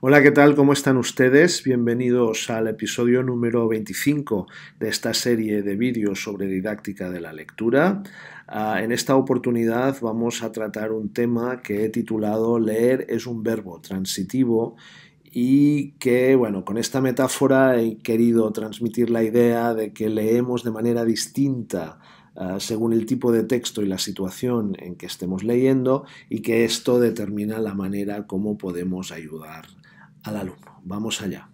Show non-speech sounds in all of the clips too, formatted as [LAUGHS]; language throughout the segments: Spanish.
Hola, ¿qué tal? ¿Cómo están ustedes? Bienvenidos al episodio número 25 de esta serie de vídeos sobre didáctica de la lectura. Ah, en esta oportunidad vamos a tratar un tema que he titulado Leer es un verbo transitivo y que, bueno, con esta metáfora he querido transmitir la idea de que leemos de manera distinta ah, según el tipo de texto y la situación en que estemos leyendo y que esto determina la manera como podemos ayudar al alumno. Vamos allá.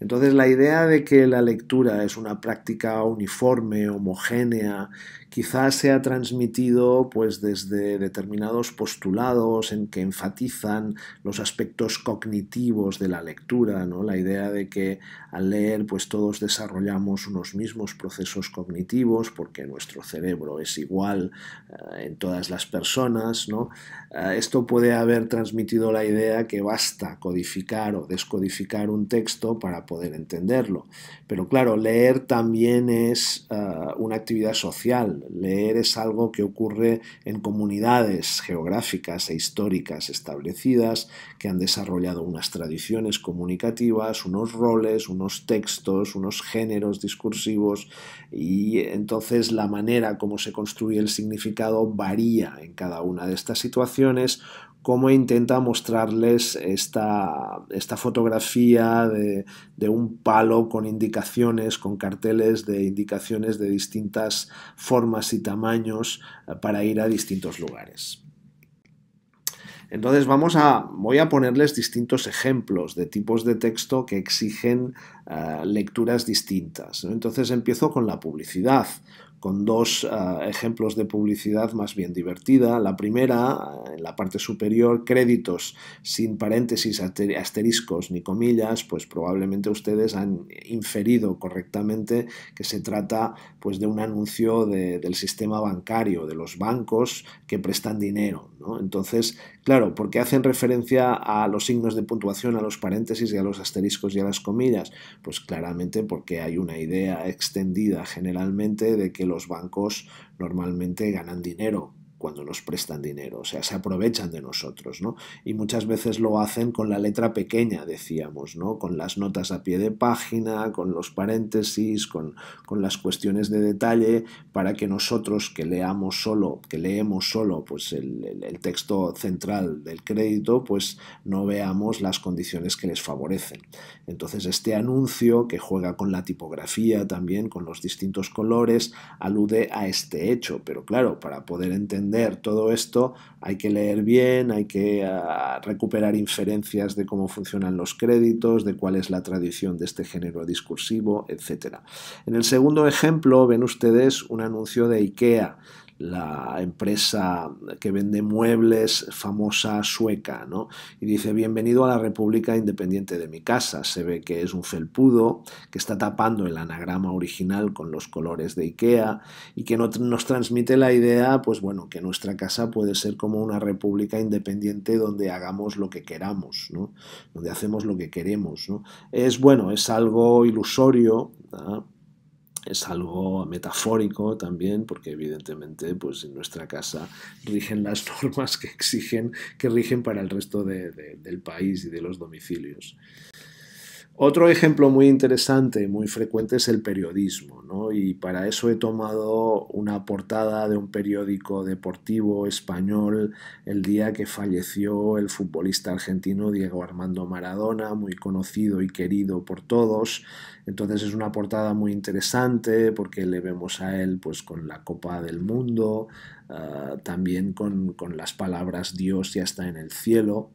Entonces la idea de que la lectura es una práctica uniforme, homogénea, quizás se ha transmitido pues desde determinados postulados en que enfatizan los aspectos cognitivos de la lectura, ¿no? La idea de que al leer pues todos desarrollamos unos mismos procesos cognitivos porque nuestro cerebro es igual eh, en todas las personas, ¿no? Eh, esto puede haber transmitido la idea que basta codificar o descodificar un texto para poder entenderlo. Pero claro, leer también es ah, una actividad social, leer es algo que ocurre en comunidades geográficas e históricas establecidas que han desarrollado unas tradiciones comunicativas, unos roles, unos textos, unos géneros discursivos y entonces la manera como se construye el significado varía en cada una de estas situaciones cómo intenta mostrarles esta, esta fotografía de, un palo con indicaciones, con carteles de indicaciones de distintas formas y tamaños eh, para ir a distintos lugares. Entonces vamos a, voy a ponerles distintos ejemplos de tipos de texto que exigen eh, lecturas distintas. Entonces empiezo con la publicidad con dos eh, ejemplos de publicidad más bien divertida. La primera, en la parte superior, créditos sin paréntesis, asteriscos ni comillas, pues probablemente ustedes han inferido correctamente que se trata pues, de un anuncio del sistema bancario, de los bancos que prestan dinero. Entonces, claro, porque hacen referencia a los signos de puntuación, a los paréntesis y a los asteriscos y a las comillas, pues claramente porque hay una idea extendida generalmente de que los los bancos normalmente ganan dinero cuando nos prestan dinero, o sea, se aprovechan de nosotros, ¿no? Y muchas veces lo hacen con la letra pequeña, decíamos, ¿no? Con las notas a pie de página, con los paréntesis, con, con las cuestiones de detalle, para que nosotros que leamos solo, que leemos solo, pues el, el texto central del crédito, pues no veamos las condiciones que les favorecen. Entonces, este anuncio que juega con la tipografía también, con los distintos colores, alude a este hecho, pero claro, para poder entender todo esto hay que leer bien, hay que ah, recuperar inferencias de cómo funcionan los créditos, de cuál es la tradición de este género discursivo, etc. En el segundo ejemplo ven ustedes un anuncio de IKEA la empresa que vende muebles famosa sueca, ¿no? Y dice, bienvenido a la República Independiente de mi casa. Se ve que es un felpudo que está tapando el anagrama original con los colores de Ikea y que nos transmite la idea, pues bueno, que nuestra casa puede ser como una república independiente donde hagamos lo que queramos, ¿no? Donde hacemos lo que queremos, Es bueno, es algo ilusorio, es algo metafórico también, porque evidentemente pues, en nuestra casa rigen las [LAUGHS] normas que exigen, que rigen para el resto del país y de los domicilios. Otro ejemplo muy interesante, muy frecuente, es el periodismo, y para eso he tomado una portada de un periódico deportivo español el día que falleció el futbolista argentino Diego Armando Maradona, muy conocido y querido por todos. Entonces es una portada muy interesante porque le vemos a él pues, con la Copa del Mundo, ah, también con, con las palabras Dios ya está en el cielo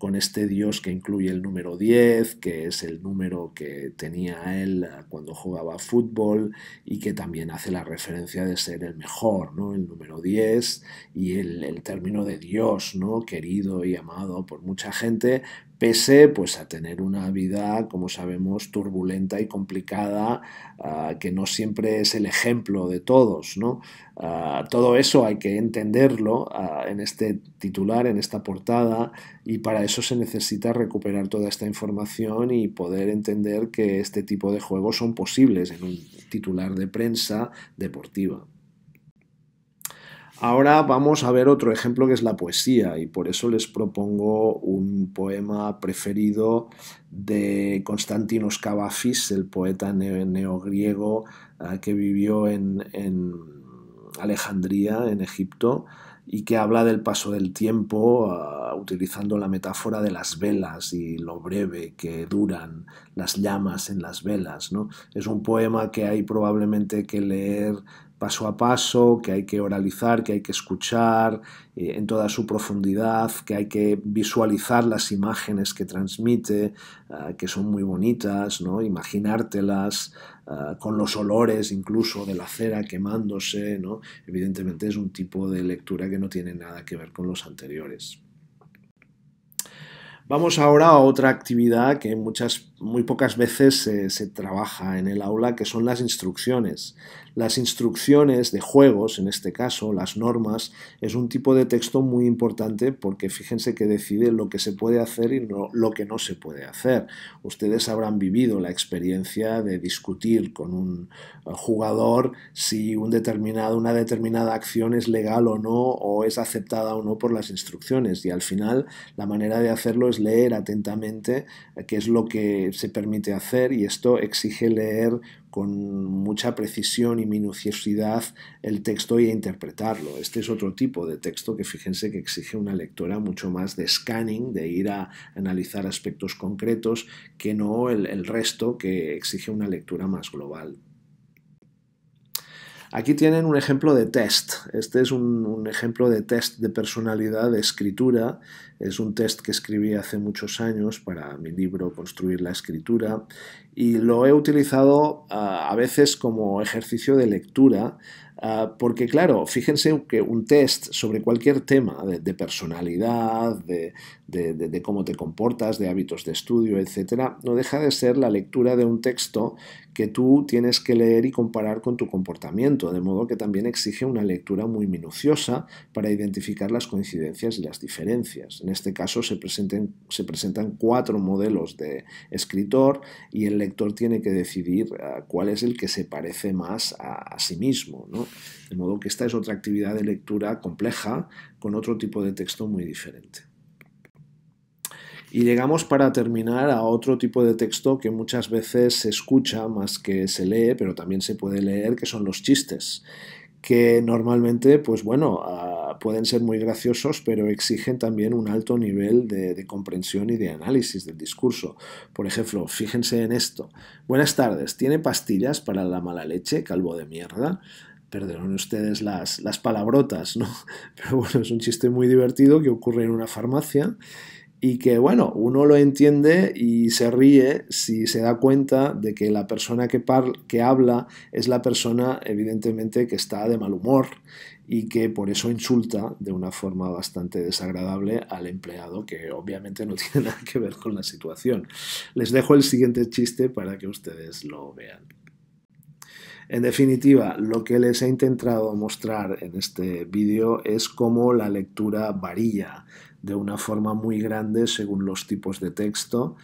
con este dios que incluye el número 10, que es el número que tenía él ah, cuando jugaba fútbol y que también hace la referencia de ser el mejor, ¿no? el número 10 y el, el término de dios, ¿no? querido y amado por mucha gente, pese pues, a tener una vida, como sabemos, turbulenta y complicada, ah, que no siempre es el ejemplo de todos. ¿no? Ah, todo eso hay que entenderlo ah, en este titular, en esta portada, y para eso se necesita recuperar toda esta información y poder entender que este tipo de juegos son posibles en un titular de prensa deportiva. Ahora vamos a ver otro ejemplo que es la poesía y por eso les propongo un poema preferido de Constantinos Cavafis, el poeta neogriego ah, que vivió en, Alejandría, en Egipto, y que habla del paso del tiempo ah, utilizando la metáfora de las velas y lo breve que duran las llamas en las velas. Es un poema que hay probablemente que leer paso a paso, que hay que oralizar, que hay que escuchar eh, en toda su profundidad, que hay que visualizar las imágenes que transmite, ah, que son muy bonitas, ¿no? imaginártelas ah, con los olores incluso de la cera quemándose. ¿no? Evidentemente es un tipo de lectura que no tiene nada que ver con los anteriores. Vamos ahora a otra actividad que muchas muy pocas veces se, trabaja en el aula, que son las instrucciones. Las instrucciones de juegos, en este caso, las normas, es un tipo de texto muy importante porque fíjense que decide lo que se puede hacer y lo que no se puede hacer. Ustedes habrán vivido la experiencia de discutir con un jugador si un determinado, una determinada acción es legal o no, o es aceptada o no por las instrucciones. Y al final, la manera de hacerlo es leer atentamente eh, qué es lo que se permite hacer y esto exige leer con mucha precisión y minuciosidad el texto y interpretarlo. Este es otro tipo de texto que fíjense que exige una lectura mucho más de scanning, de ir a analizar aspectos concretos, que no el resto que exige una lectura más global. Aquí tienen un ejemplo de test. Este es un, ejemplo de test de personalidad, de escritura. Es un test que escribí hace muchos años para mi libro Construir la escritura y lo he utilizado ah, a veces como ejercicio de lectura Ah, porque claro, fíjense que un test sobre cualquier tema de, personalidad, de, cómo te comportas, de hábitos de estudio, etc., no deja de ser la lectura de un texto que tú tienes que leer y comparar con tu comportamiento, de modo que también exige una lectura muy minuciosa para identificar las coincidencias y las diferencias. En este caso se, presentan cuatro modelos de escritor y el lector tiene que decidir ah, cuál es el que se parece más a, a sí mismo. ¿no? De modo que esta es otra actividad de lectura compleja con otro tipo de texto muy diferente. Y llegamos para terminar a otro tipo de texto que muchas veces se escucha más que se lee, pero también se puede leer, que son los chistes, que normalmente, pues bueno, ah, pueden ser muy graciosos, pero exigen también un alto nivel de, de, comprensión y de análisis del discurso. Por ejemplo, fíjense en esto. Buenas tardes, ¿tiene pastillas para la mala leche, calvo de mierda? Perderán ustedes las, palabrotas, ¿no? [LAUGHS] Pero bueno, es un chiste muy divertido que ocurre en una farmacia y que, bueno, uno lo entiende y se ríe si se da cuenta de que la persona que, que habla es la persona, evidentemente, que está de mal humor y que por eso insulta de una forma bastante desagradable al empleado, que obviamente no [LAUGHS] tiene nada que ver con la situación. Les dejo el siguiente chiste para que ustedes lo vean. En definitiva, lo que les he intentado mostrar en este vídeo es cómo la lectura varía de una forma muy grande según los tipos de texto,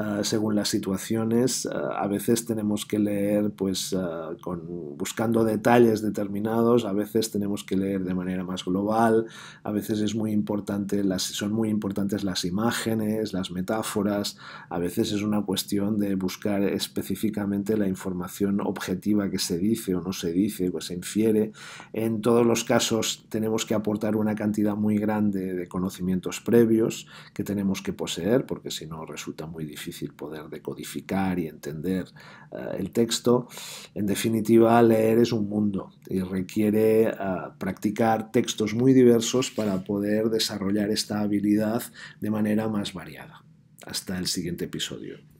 Ah, según las situaciones. Ah, a veces tenemos que leer pues, ah, con, buscando detalles determinados, a veces tenemos que leer de manera más global, a veces es muy importante las, son muy importantes las imágenes, las metáforas, a veces es una cuestión de buscar específicamente la información objetiva que se dice o no se dice, o se infiere. En todos los casos tenemos que aportar una cantidad muy grande de conocimientos previos que tenemos que poseer, porque si no resulta muy difícil poder decodificar y entender eh, el texto. En definitiva, leer es un mundo y requiere eh, practicar textos muy diversos para poder desarrollar esta habilidad de manera más variada. Hasta el siguiente episodio.